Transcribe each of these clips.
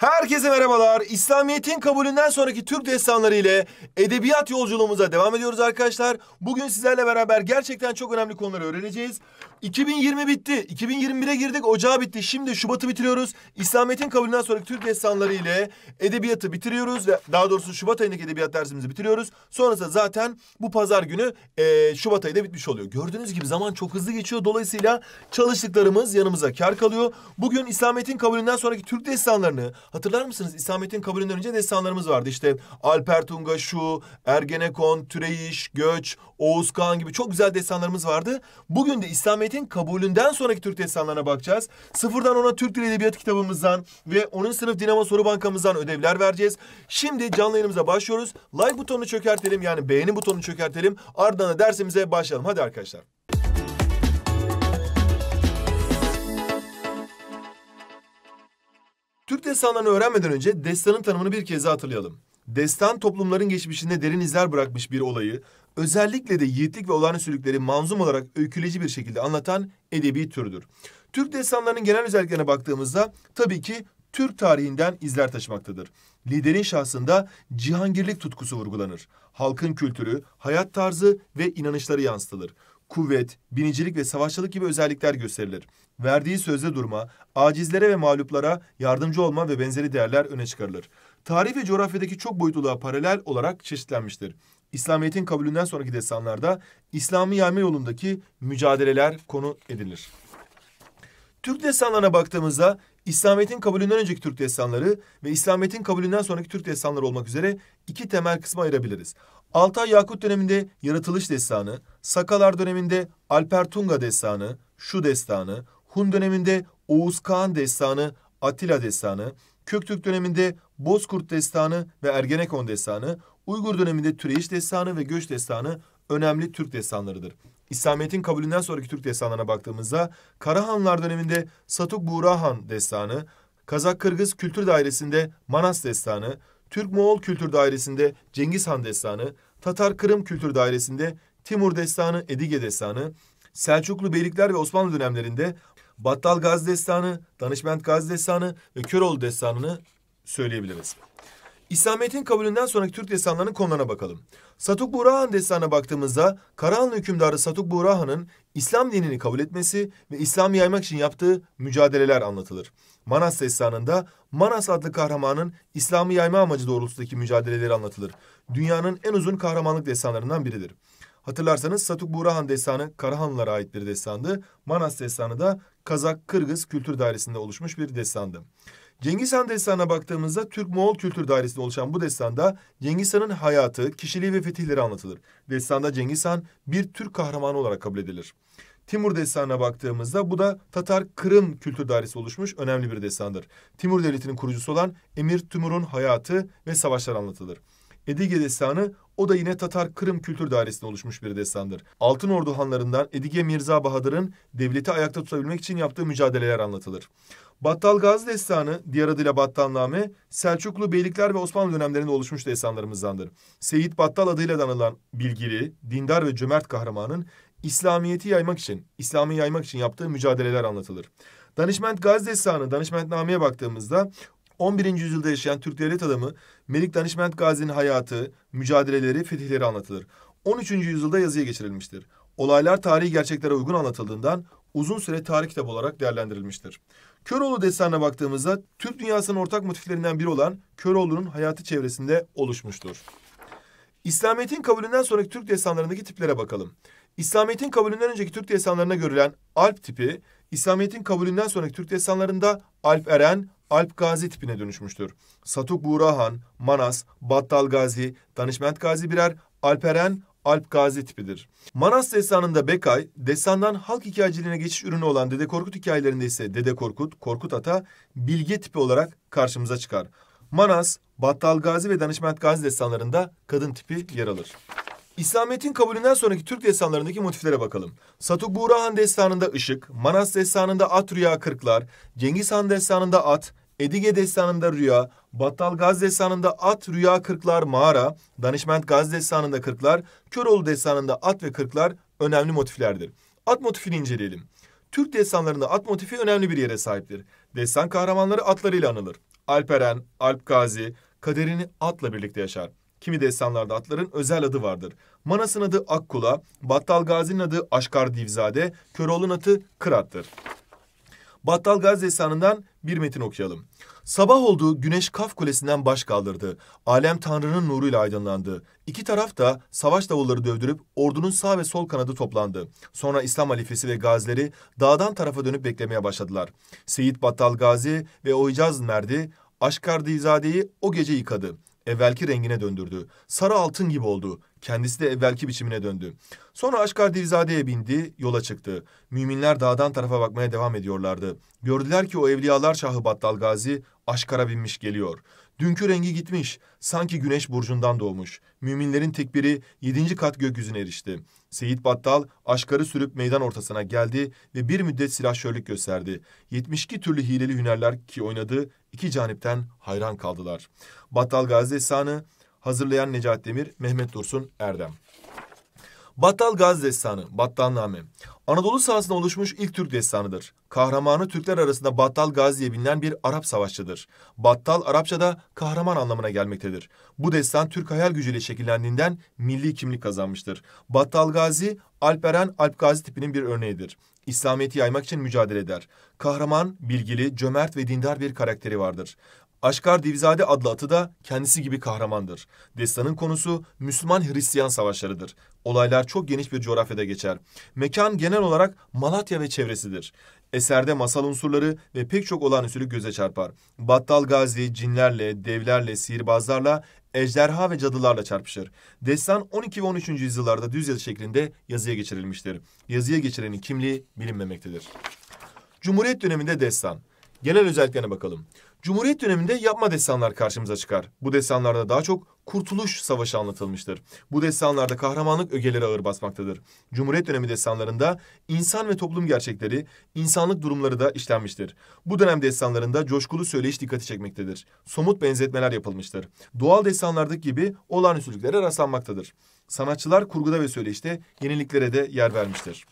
Herkese merhabalar. İslamiyet'in kabulünden sonraki Türk destanları ile edebiyat yolculuğumuza devam ediyoruz arkadaşlar. Bugün sizlerle beraber gerçekten çok önemli konuları öğreneceğiz. 2020 bitti. 2021'e girdik. Ocağı bitti. Şimdi Şubat'ı bitiriyoruz. İslamiyet'in kabulünden sonraki Türk destanları ile edebiyatı bitiriyoruz. ve Daha doğrusu Şubat ayındaki edebiyat dersimizi bitiriyoruz. Sonrasında zaten bu pazar günü e, Şubat ayı da bitmiş oluyor. Gördüğünüz gibi zaman çok hızlı geçiyor. Dolayısıyla çalıştıklarımız yanımıza kar kalıyor. Bugün İslamiyet'in kabulünden sonraki Türk destanlarını hatırlar mısınız? İslamiyet'in kabulünden önce destanlarımız vardı. İşte Alper Tunga Şu, Ergenekon, Türeyiş, Göç, Oğuzkan gibi çok güzel destanlarımız vardı. Bugün de İslamiyet Cumhuriyet'in kabulünden sonraki Türk destanlarına bakacağız. Sıfırdan ona Türk Dili Edebiyatı kitabımızdan ve onun sınıf Dinamo Soru Bankamızdan ödevler vereceğiz. Şimdi canlı yayınımıza başlıyoruz. Like butonunu çökertelim yani beğeni butonunu çökertelim. Ardından da dersimize başlayalım. Hadi arkadaşlar. Türk destanlarını öğrenmeden önce destanın tanımını bir kez daha hatırlayalım destan toplumların geçmişinde derin izler bırakmış bir olayı, özellikle de yiğitlik ve olağanüstülükleri manzum olarak öyküleci bir şekilde anlatan edebi türdür. Türk destanlarının genel özelliklerine baktığımızda tabii ki Türk tarihinden izler taşımaktadır. Liderin şahsında cihangirlik tutkusu vurgulanır. Halkın kültürü, hayat tarzı ve inanışları yansıtılır. Kuvvet, binicilik ve savaşçılık gibi özellikler gösterilir. Verdiği sözde durma, acizlere ve mağluplara yardımcı olma ve benzeri değerler öne çıkarılır tarih ve coğrafyadaki çok boyutluluğa paralel olarak çeşitlenmiştir. İslamiyet'in kabulünden sonraki destanlarda İslam'ı yayma yolundaki mücadeleler konu edilir. Türk destanlarına baktığımızda İslamiyet'in kabulünden önceki Türk destanları ve İslamiyet'in kabulünden sonraki Türk destanları olmak üzere iki temel kısma ayırabiliriz. Altay Yakut döneminde Yaratılış destanı, Sakalar döneminde Alpertunga destanı, Şu destanı, Hun döneminde Oğuz Kağan destanı, Atilla destanı, Köktürk döneminde Bozkurt Destanı ve Ergenekon Destanı, Uygur döneminde Türeyiş Destanı ve Göç Destanı önemli Türk destanlarıdır. İslamiyet'in kabulünden sonraki Türk destanlarına baktığımızda Karahanlar döneminde Satuk Burahan Destanı, Kazak-Kırgız Kültür Dairesi'nde Manas Destanı, Türk-Moğol Kültür Dairesi'nde Cengiz Han Destanı, Tatar-Kırım Kültür Dairesi'nde Timur Destanı, Edige Destanı, Selçuklu Beylikler ve Osmanlı dönemlerinde Battal Gazi Destanı, Danışment Gazi Destanı ve Köroğlu Destanı'nı söyleyebiliriz. İslamiyet'in kabulünden sonraki Türk destanlarının konularına bakalım. Satuk Burahan destanına baktığımızda Karahanlı hükümdarı Satuk Burahan'ın İslam dinini kabul etmesi ve İslam'ı yaymak için yaptığı mücadeleler anlatılır. Manas destanında Manas adlı kahramanın İslam'ı yayma amacı doğrultusundaki mücadeleleri anlatılır. Dünyanın en uzun kahramanlık destanlarından biridir. Hatırlarsanız Satuk Burahan destanı Karahanlılara ait bir destandı. Manas destanı da Kazak-Kırgız kültür dairesinde oluşmuş bir destandı. Cengiz Han destanına baktığımızda Türk-Moğol kültür dairesinde oluşan bu destanda Cengiz Han'ın hayatı, kişiliği ve fetihleri anlatılır. Destanda Cengiz Han bir Türk kahramanı olarak kabul edilir. Timur destanına baktığımızda bu da Tatar Kırım kültür dairesi oluşmuş önemli bir destandır. Timur Devleti'nin kurucusu olan Emir Timur'un hayatı ve savaşlar anlatılır. Edige destanı o da yine Tatar Kırım Kültür Dairesi'nde oluşmuş bir destandır. Altın Ordu hanlarından Edige Mirza Bahadır'ın devleti ayakta tutabilmek için yaptığı mücadeleler anlatılır. Battal Gazi Destanı, diğer adıyla Battalname, Selçuklu beylikler ve Osmanlı dönemlerinde oluşmuş destanlarımızdandır. Seyit Battal adıyla danılan bilgili, dindar ve cömert kahramanın İslamiyeti yaymak için, İslam'ı yaymak için yaptığı mücadeleler anlatılır. Danışment Gazi Destanı, Danışmentname'ye baktığımızda 11. yüzyılda yaşayan Türk devlet adamı Melik Danişment Gazi'nin hayatı, mücadeleleri, fetihleri anlatılır. 13. yüzyılda yazıya geçirilmiştir. Olaylar tarihi gerçeklere uygun anlatıldığından uzun süre tarih kitabı olarak değerlendirilmiştir. Köroğlu destanına baktığımızda Türk dünyasının ortak motiflerinden biri olan Köroğlu'nun hayatı çevresinde oluşmuştur. İslamiyet'in kabulünden sonraki Türk destanlarındaki tiplere bakalım. İslamiyet'in kabulünden önceki Türk destanlarına görülen Alp tipi, İslamiyet'in kabulünden sonraki Türk destanlarında Alp Eren, Alp Gazi tipine dönüşmüştür. Satuk Burahan, Manas, Battal Gazi, Danışment Gazi birer Alperen Alp Gazi tipidir. Manas destanında Bekay, destandan halk hikayeciliğine geçiş ürünü olan Dede Korkut hikayelerinde ise Dede Korkut, Korkut Ata, Bilge tipi olarak karşımıza çıkar. Manas, Battal Gazi ve Danışment Gazi destanlarında kadın tipi yer alır. İslamiyet'in kabulünden sonraki Türk destanlarındaki motiflere bakalım. Satuk Burahan destanında ışık, Manas destanında at rüya kırklar, Cengiz Han destanında at, Edige destanında rüya, Battal Gaz destanında at, rüya kırklar mağara, Danışment Gaz destanında kırklar, Köroğlu destanında at ve kırklar önemli motiflerdir. At motifini inceleyelim. Türk destanlarında at motifi önemli bir yere sahiptir. Destan kahramanları atlarıyla anılır. Alperen, Alp Gazi, kaderini atla birlikte yaşar. Kimi destanlarda atların özel adı vardır. Manas'ın adı Akkula, Battal Gazi'nin adı Aşkar Divzade, Köroğlu'nun atı Kırat'tır. Battal Gazi bir metin okuyalım. Sabah oldu, güneş Kaf Kulesi'nden baş kaldırdı. Alem Tanrı'nın nuruyla aydınlandı. İki taraf da savaş davulları dövdürüp ordunun sağ ve sol kanadı toplandı. Sonra İslam halifesi ve gazileri dağdan tarafa dönüp beklemeye başladılar. Seyit Battal Gazi ve Oycaz Merdi Aşkar o gece yıkadı evvelki rengine döndürdü. Sarı altın gibi oldu. Kendisi de evvelki biçimine döndü. Sonra Aşkar Divizade'ye bindi, yola çıktı. Müminler dağdan tarafa bakmaya devam ediyorlardı. Gördüler ki o evliyalar Şahı Battal Gazi Aşkar'a binmiş geliyor. Dünkü rengi gitmiş, sanki güneş burcundan doğmuş. Müminlerin tekbiri yedinci kat gökyüzüne erişti. Seyit Battal aşkarı sürüp meydan ortasına geldi ve bir müddet silahşörlük gösterdi. 72 türlü hileli hünerler ki oynadı iki canipten hayran kaldılar. Battal Gazi Esanı hazırlayan Necat Demir, Mehmet Dursun Erdem. Battal Gazi Destanı, Battalname. Anadolu sahasında oluşmuş ilk Türk destanıdır. Kahramanı Türkler arasında Battal Gazi diye bilinen bir Arap savaşçıdır. Battal Arapçada kahraman anlamına gelmektedir. Bu destan Türk hayal gücüyle şekillendiğinden milli kimlik kazanmıştır. Battal Gazi, Alperen Alp Gazi tipinin bir örneğidir. İslamiyet'i yaymak için mücadele eder. Kahraman, bilgili, cömert ve dindar bir karakteri vardır. Aşkar Divizade adlı atı da kendisi gibi kahramandır. Destanın konusu Müslüman-Hristiyan savaşlarıdır. Olaylar çok geniş bir coğrafyada geçer. Mekan genel olarak Malatya ve çevresidir. Eserde masal unsurları ve pek çok olağanüstülük göze çarpar. Battal Gazi cinlerle, devlerle, sihirbazlarla ejderha ve cadılarla çarpışır. Destan 12 ve 13. yüzyıllarda düz yazı şeklinde yazıya geçirilmiştir. Yazıya geçirenin kimliği bilinmemektedir. Cumhuriyet döneminde destan. Genel özelliklerine bakalım. Cumhuriyet döneminde yapma destanlar karşımıza çıkar. Bu destanlarda daha çok Kurtuluş Savaşı anlatılmıştır. Bu destanlarda kahramanlık ögeleri ağır basmaktadır. Cumhuriyet dönemi destanlarında insan ve toplum gerçekleri, insanlık durumları da işlenmiştir. Bu dönem destanlarında coşkulu söyleyiş dikkati çekmektedir. Somut benzetmeler yapılmıştır. Doğal destanlardaki gibi olağanüstülüklere rastlanmaktadır. Sanatçılar kurguda ve söyleşte yeniliklere de yer vermiştir.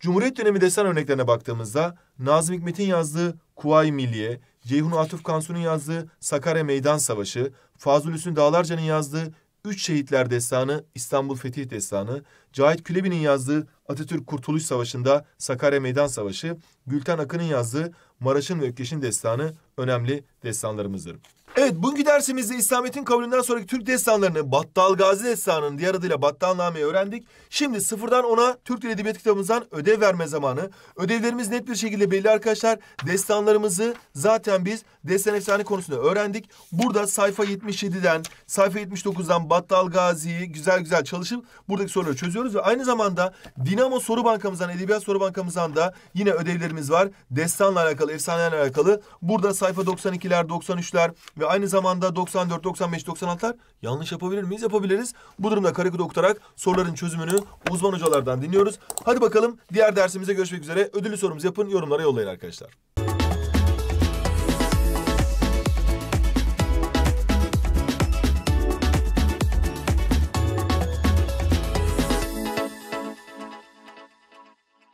Cumhuriyet dönemi destan örneklerine baktığımızda Nazım Hikmet'in yazdığı Kuvayi Milliye, Ceyhun Atuf Kansu'nun yazdığı Sakarya Meydan Savaşı, Fazıl Hüsnü Dağlarca'nın yazdığı Üç Şehitler Destanı, İstanbul Fetih Destanı, Cahit Külebi'nin yazdığı Atatürk Kurtuluş Savaşı'nda Sakarya Meydan Savaşı, Gülten Akın'ın yazdığı Maraş'ın ve Ökkeş'in destanı önemli destanlarımızdır. Evet bugünkü dersimizde İslamiyet'in kabulünden sonraki Türk destanlarını Battal Gazi destanının diğer adıyla Battalname'yi öğrendik. Şimdi sıfırdan ona Türk Dil Edebiyat kitabımızdan ödev verme zamanı. Ödevlerimiz net bir şekilde belli arkadaşlar. Destanlarımızı zaten biz destan efsane konusunda öğrendik. Burada sayfa 77'den sayfa 79'dan Battal Gazi'yi güzel güzel çalışıp buradaki soruları çözüyoruz. Ve aynı zamanda Dinamo Soru Bankamızdan, Edebiyat Soru Bankamızdan da yine ödevlerimiz var. Destanla alakalı, efsanelerle alakalı. Burada sayfa 92'ler, 93'ler ve aynı zamanda 94, 95, 96'lar yanlış yapabilir miyiz? Yapabiliriz. Bu durumda karekod okutarak soruların çözümünü uzman hocalardan dinliyoruz. Hadi bakalım diğer dersimize görüşmek üzere. Ödüllü sorumuzu yapın, yorumlara yollayın arkadaşlar.